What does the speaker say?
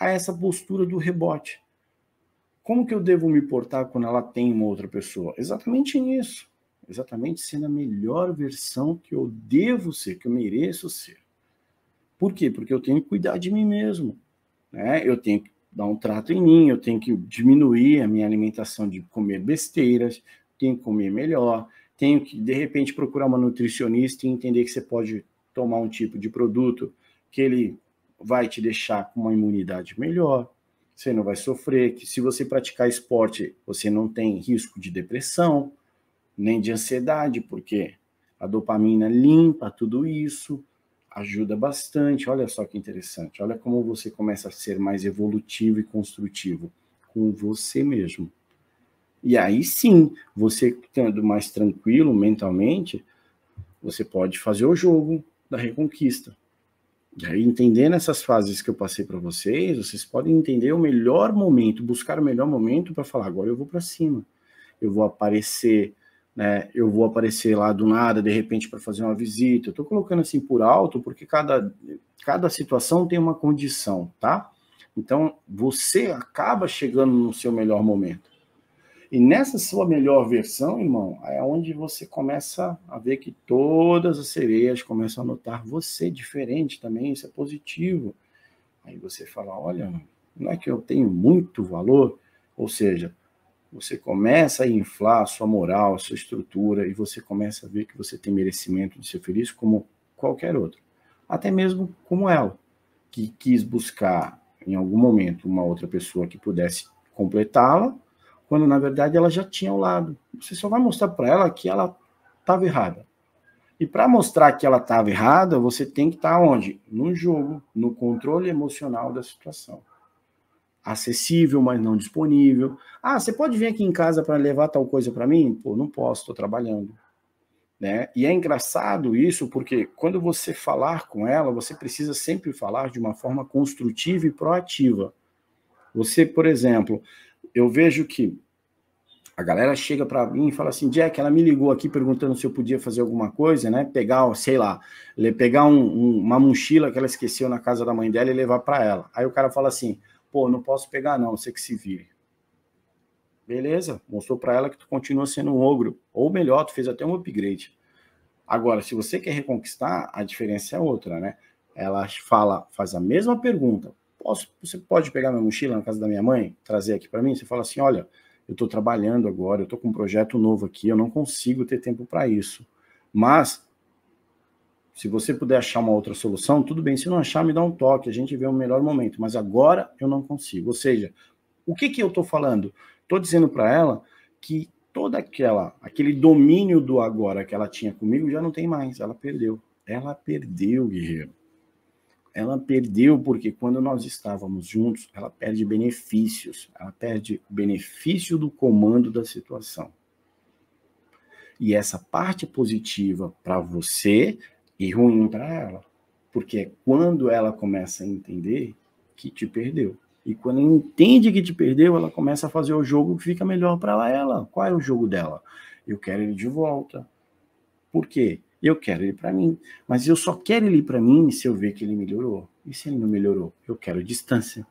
a essa postura do rebote. Como que eu devo me portar quando ela tem uma outra pessoa? Exatamente nisso. Exatamente sendo a melhor versão que eu devo ser, que eu mereço ser. Por quê? Porque eu tenho que cuidar de mim mesmo. Né? Eu tenho que dar um trato em mim, eu tenho que diminuir a minha alimentação de comer besteiras, tenho que comer melhor, tenho que, de repente, procurar uma nutricionista e entender que você pode tomar um tipo de produto que ele vai te deixar com uma imunidade melhor, você não vai sofrer, que se você praticar esporte, você não tem risco de depressão, nem de ansiedade, porque a dopamina limpa tudo isso, ajuda bastante. Olha só que interessante, olha como você começa a ser mais evolutivo e construtivo com você mesmo. E aí sim, você estando mais tranquilo mentalmente, você pode fazer o jogo da reconquista. E aí, entendendo essas fases que eu passei para vocês, vocês podem entender o melhor momento, buscar o melhor momento para falar: agora eu vou para cima, eu vou aparecer, né? Eu vou aparecer lá do nada, de repente, para fazer uma visita. Eu estou colocando assim por alto, porque cada, cada situação tem uma condição, tá? Então, você acaba chegando no seu melhor momento. E nessa sua melhor versão, irmão, é onde você começa a ver que todas as sereias começam a notar você diferente também, isso é positivo. Aí você fala: olha, não é que eu tenho muito valor? Ou seja, você começa a inflar a sua moral, a sua estrutura, e você começa a ver que você tem merecimento de ser feliz como qualquer outro. Até mesmo como ela, que quis buscar em algum momento uma outra pessoa que pudesse completá-la quando na verdade ela já tinha o lado. Você só vai mostrar para ela que ela estava errada. E para mostrar que ela estava errada, você tem que estar tá onde? No jogo, no controle emocional da situação. Acessível, mas não disponível. Ah, você pode vir aqui em casa para levar tal coisa para mim? Pô, não posso, estou trabalhando. Né? E é engraçado isso porque quando você falar com ela, você precisa sempre falar de uma forma construtiva e proativa. Você, por exemplo, eu vejo que a galera chega para mim e fala assim, Jack, ela me ligou aqui perguntando se eu podia fazer alguma coisa, né? Pegar, sei lá, pegar um, um, uma mochila que ela esqueceu na casa da mãe dela e levar para ela. Aí o cara fala assim, pô, não posso pegar não, você que se vire. Beleza, mostrou para ela que tu continua sendo um ogro, ou melhor, tu fez até um upgrade. Agora, se você quer reconquistar, a diferença é outra, né? Ela fala, faz a mesma pergunta. Posso, você pode pegar minha mochila na casa da minha mãe, trazer aqui para mim? Você fala assim, olha, eu estou trabalhando agora, eu estou com um projeto novo aqui, eu não consigo ter tempo para isso. Mas, se você puder achar uma outra solução, tudo bem. Se não achar, me dá um toque, a gente vê o um melhor momento. Mas agora eu não consigo. Ou seja, o que, que eu estou falando? Estou dizendo para ela que toda aquela aquele domínio do agora que ela tinha comigo já não tem mais. Ela perdeu. Ela perdeu, guerreiro ela perdeu porque quando nós estávamos juntos, ela perde benefícios, ela perde o benefício do comando da situação. E essa parte positiva para você e ruim para ela, porque é quando ela começa a entender que te perdeu. E quando entende que te perdeu, ela começa a fazer o jogo que fica melhor para ela. Qual é o jogo dela? Eu quero ele de volta. Por quê? Eu quero ele para mim, mas eu só quero ele para mim se eu ver que ele melhorou. E se ele não melhorou? Eu quero distância.